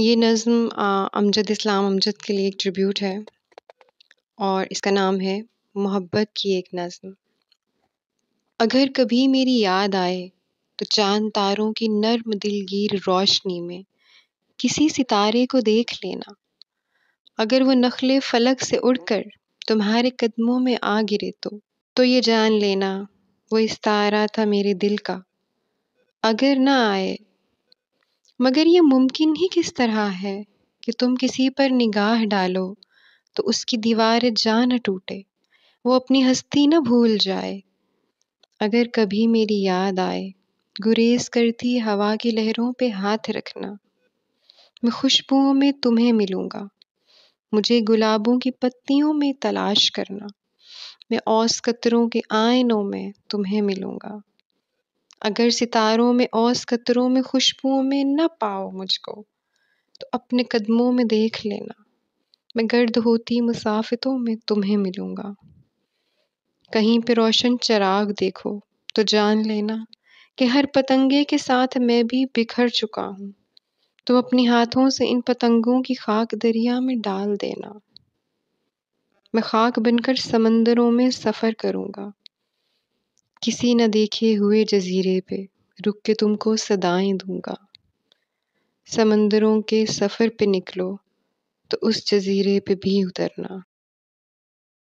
ये नज़म अमजद इस्लाम अमजद के लिए एक ट्रिब्यूट है और इसका नाम है मोहब्बत की एक नज़म अगर कभी मेरी याद आए तो चांद तारों की नर्म दिलगीर रोशनी में किसी सितारे को देख लेना अगर वो नखले फलक से उड़कर तुम्हारे कदमों में आ गिरे तो तो ये जान लेना वो इस तारा था मेरे दिल का अगर ना आए मगर ये मुमकिन ही किस तरह है कि तुम किसी पर निगाह डालो तो उसकी दीवार जा न टूटे वो अपनी हस्ती न भूल जाए अगर कभी मेरी याद आए गुरेज करती हवा की लहरों पे हाथ रखना मैं खुशबुओं में तुम्हें मिलूँगा मुझे गुलाबों की पत्तियों में तलाश करना मैं औस कतरों के आयनों में तुम्हें मिलूँगा अगर सितारों में औस कतरों में खुशबुओं में न पाओ मुझको तो अपने कदमों में देख लेना मैं गर्द होती मुसाफितों में तुम्हें मिलूँगा कहीं पे रोशन चराग देखो तो जान लेना कि हर पतंगे के साथ मैं भी बिखर चुका हूँ तुम अपने हाथों से इन पतंगों की खाक दरिया में डाल देना मैं खाक बनकर समंदरों में सफ़र करूँगा किसी न देखे हुए जजीरे पे रुक के तुमको सदाएं दूंगा समंदरों के सफ़र पे निकलो तो उस जजीरे पे भी उतरना